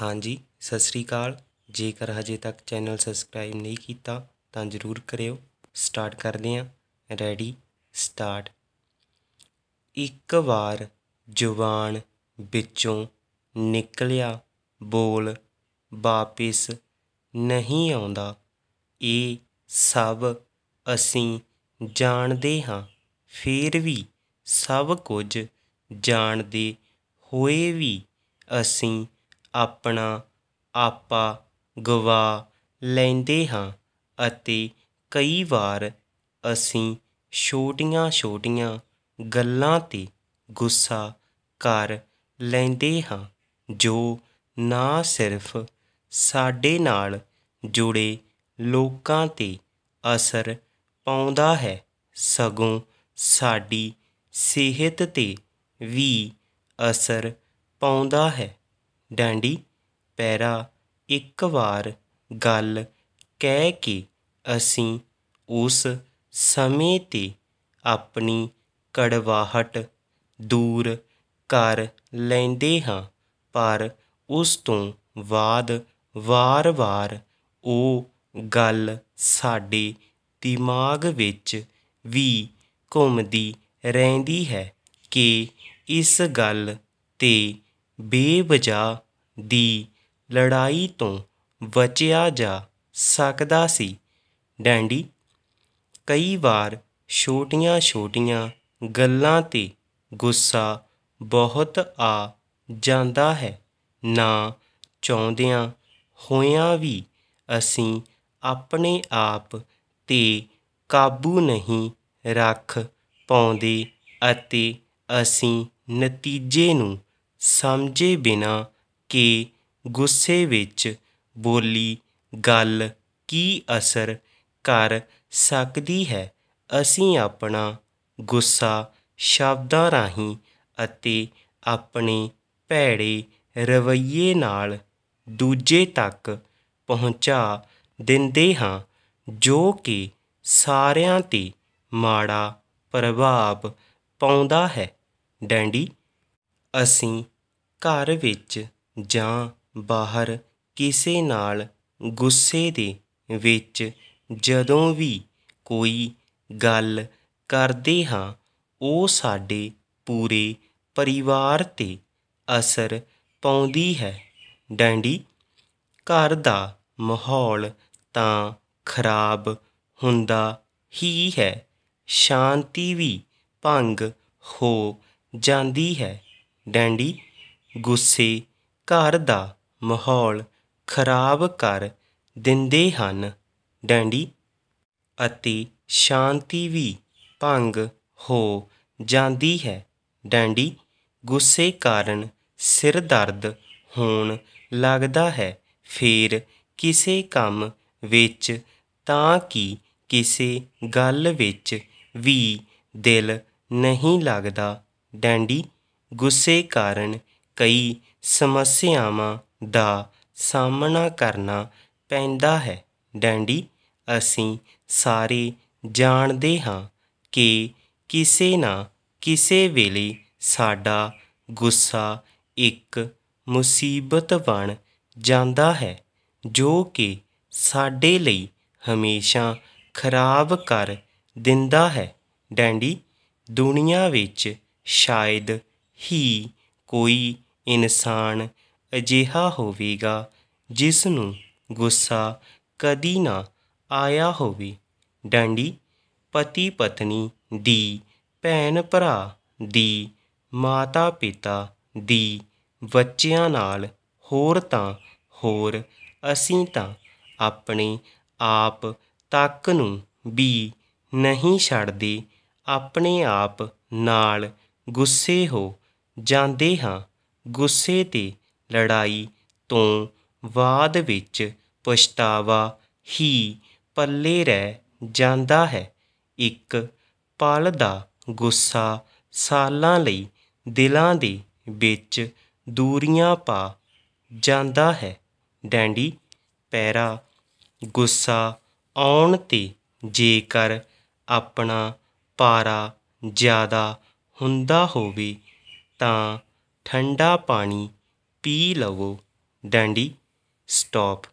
ਹਾਂਜੀ ਸਤਿ ਸ਼੍ਰੀ ਅਕਾਲ ਜੇਕਰ ਹਜੇ ਤੱਕ ਚੈਨਲ ਸਬਸਕ੍ਰਾਈਬ ਨਹੀਂ ਕੀਤਾ ਤਾਂ ਜ਼ਰੂਰ ਕਰਿਓ ਸਟਾਰਟ ਕਰਦੇ ਹਾਂ ਰੈਡੀ ਸਟਾਰਟ ਇੱਕ ਵਾਰ ਜ਼ੁਬਾਨ ਵਿੱਚੋਂ ਨਿਕਲਿਆ ਬੋਲ ਵਾਪਿਸ ਨਹੀਂ ਆਉਂਦਾ ਇਹ ਸਭ ਅਸੀਂ ਜਾਣਦੇ ਹਾਂ ਫੇਰ ਵੀ ਸਭ ਕੁਝ ਜਾਣਦੇ ਹੋਏ ਵੀ ਅਸੀਂ ਆਪਣਾ ਆਪਾ ਗਵਾ ਲੈਂਦੇ ਹਾਂ ਅਤੇ ਕਈ ਵਾਰ ਅਸੀਂ ਛੋਟੀਆਂ ਛੋਟੀਆਂ ਗੱਲਾਂ 'ਤੇ ਗੁੱਸਾ ਕਰ ਲੈਂਦੇ ਹਾਂ ਜੋ ਨਾ ਸਿਰਫ ਸਾਡੇ ਨਾਲ ਜੁੜੇ ਲੋਕਾਂ 'ਤੇ ਅਸਰ ਪਾਉਂਦਾ ਹੈ ਸਗੋਂ ਸਾਡੀ ਸਿਹਤ 'ਤੇ ਵੀ ਅਸਰ ਪਾਉਂਦਾ ਹੈ ਡਾਂਡੀ ਪੈਰਾ ਇੱਕ ਵਾਰ ਗੱਲ ਕਹਿ ਕੇ ਅਸੀਂ ਉਸ ਸਮੇਂ 'ਤੇ ਆਪਣੀ ਕੜਵਾਹਟ ਦੂਰ ਕਰ ਲੈਂਦੇ ਹਾਂ ਪਰ ਉਸ ਤੋਂ ਬਾਅਦ ਵਾਰ-ਵਾਰ ਉਹ ਗੱਲ ਸਾਡੇ ਦਿਮਾਗ ਵਿੱਚ ਵੀ ਘੁੰਮਦੀ ਰਹਿੰਦੀ ਹੈ ਕਿ ਇਸ ਗੱਲ 'ਤੇ ਬੇਵਜਾ ਦੀ ਲੜਾਈ ਤੋਂ ਬਚਿਆ ਜਾ ਸਕਦਾ ਸੀ ਡੈਂਡੀ ਕਈ ਵਾਰ ਛੋਟੀਆਂ ਛੋਟੀਆਂ ਗੱਲਾਂ 'ਤੇ ਗੁੱਸਾ ਬਹੁਤ ਆ ਜਾਂਦਾ ਹੈ ਨਾ ਚਾਹੁੰਦਿਆਂ ਹੋਇਆਂ ਵੀ ਅਸੀਂ ਆਪਣੇ ਆਪ 'ਤੇ ਕਾਬੂ ਨਹੀਂ ਰੱਖ ਪਾਉਂਦੇ ਅਤੇ ਅਸੀਂ ਨਤੀਜੇ ਨੂੰ ਸਮਝੇ ਬਿਨਾਂ ਕਿ ਗੁੱਸੇ ਵਿੱਚ ਬੋਲੀ ਗੱਲ ਕੀ ਅਸਰ ਕਰ ਸਕਦੀ ਹੈ ਅਸੀਂ ਆਪਣਾ ਗੁੱਸਾ ਸ਼ਬਦਾਂ ਰਾਹੀਂ ਅਤੇ ਆਪਣੇ ਭੈੜੇ ਰਵੱਈਏ ਨਾਲ ਦੂਜੇ ਤੱਕ ਪਹੁੰਚਾ ਦਿੰਦੇ ਹਾਂ ਜੋ ਕਿ ਸਾਰਿਆਂ 'ਤੇ ਮਾੜਾ ਪ੍ਰਭਾਵ ਪਾਉਂਦਾ ਹੈ ਡੈਂਡੀ ਅਸੀਂ ਘਰ ਵਿੱਚ ਜਾਂ ਬਾਹਰ ਕਿਸੇ ਨਾਲ ਗੁੱਸੇ ਦੇ ਵਿੱਚ ਜਦੋਂ ਵੀ ਕੋਈ ਗੱਲ ਕਰਦੇ ਹਾਂ ਉਹ ਸਾਡੇ ਪੂਰੇ ਪਰਿਵਾਰ 'ਤੇ ਅਸਰ ਪਾਉਂਦੀ ਹੈ ਡੈਂਡੀ ਘਰ ਦਾ ਮਾਹੌਲ ਤਾਂ ਖਰਾਬ ਹੁੰਦਾ ਹੀ ਹੈ ਸ਼ਾਂਤੀ ਵੀ ਭੰਗ ਹੋ ਜਾਂਦੀ ਹੈ ਡੈਂਡੀ ਗੁੱਸੇ ਘਰ ਦਾ ਮਾਹੌਲ ਖਰਾਬ ਕਰ ਦਿੰਦੇ ਹਨ ਡੈਂਡੀ ਅਤੇ ਸ਼ਾਂਤੀ ਵੀ ਭੰਗ ਹੋ ਜਾਂਦੀ ਹੈ ਡੈਂਡੀ ਗੁੱਸੇ ਕਾਰਨ ਸਿਰ ਦਰਦ ਹੋਣ ਲੱਗਦਾ ਹੈ ਫਿਰ ਕਿਸੇ ਕੰਮ ਵਿੱਚ ਤਾਂ ਕਿ ਕਿਸੇ ਗੱਲ ਵਿੱਚ ਵੀ ਦਿਲ ਨਹੀਂ ਲੱਗਦਾ ਡੈਂਡੀ ਗੁੱਸੇ ਕਾਰਨ ਕਈ ਸਮੱਸਿਆਵਾਂ ਦਾ ਸਾਹਮਣਾ ਕਰਨਾ ਪੈਂਦਾ ਹੈ ਡੈਂਡੀ ਅਸੀਂ ਸਾਰੇ ਜਾਣਦੇ ਹਾਂ ਕਿ ਕਿਸੇ ਨਾ ਕਿਸੇ ਵੇਲੇ ਸਾਡਾ ਗੁੱਸਾ ਇੱਕ ਮੁਸੀਬਤ ਬਣ ਜਾਂਦਾ ਹੈ ਜੋ ਕਿ ਸਾਡੇ ਲਈ ਹਮੇਸ਼ਾ ਖਰਾਬ ਕਰ ਦਿੰਦਾ ਹੈ ਡੈਂਡੀ ਦੁਨੀਆ ਵਿੱਚ ਸ਼ਾਇਦ ਹੀ ਕੋਈ ਇਨਸਾਨ ਅਜਿਹਾ ਹੋਵੇਗਾ ਜਿਸ ਨੂੰ ਗੁੱਸਾ ਕਦੀ ਨਾ ਆਇਆ ਹੋਵੇ ਡਾਂਡੀ ਪਤੀ ਪਤਨੀ ਦੀ ਭੈਣ ਭਰਾ ਦੀ ਮਾਤਾ ਪਿਤਾ ਦੀ ਬੱਚਿਆਂ ਨਾਲ ਹੋਰ ਤਾਂ ਹੋਰ ਅਸੀਂ ਤਾਂ ਆਪਣੇ ਆਪ ਤੱਕ ਨੂੰ ਵੀ ਨਹੀਂ ਛੱਡਦੇ ਆਪਣੇ ਆਪ ਨਾਲ ਗੁੱਸੇ ਹੋ ਜਾਂਦੇ ਹਾਂ ਗੁੱਸੇ ਤੇ ਲੜਾਈ ਤੋਂ ਬਾਅਦ ਵਿੱਚ ਪਛਤਾਵਾ ਹੀ ਪੱਲੇ ਰਹਿ ਜਾਂਦਾ ਹੈ ਇੱਕ ਪਲ ਦਾ ਗੁੱਸਾ ਸਾਲਾਂ ਲਈ ਦਿਲਾਂ ਦੇ ਵਿੱਚ ਦੂਰੀਆਂ ਪਾ ਜਾਂਦਾ ਹੈ ਡੈਂਡੀ ਪੈਰਾ ਗੁੱਸਾ ਆਉਣ 'ਤੇ ਜੇਕਰ ਆਪਣਾ ਪਾਰਾ ਜ਼ਿਆਦਾ ਹੁੰਦਾ ਹੋਵੇ ਤਾਂ ਠੰਡਾ ਪਾਣੀ ਪੀ ਲਵੋ ਡੈਂਡੀ ਸਟਾਪ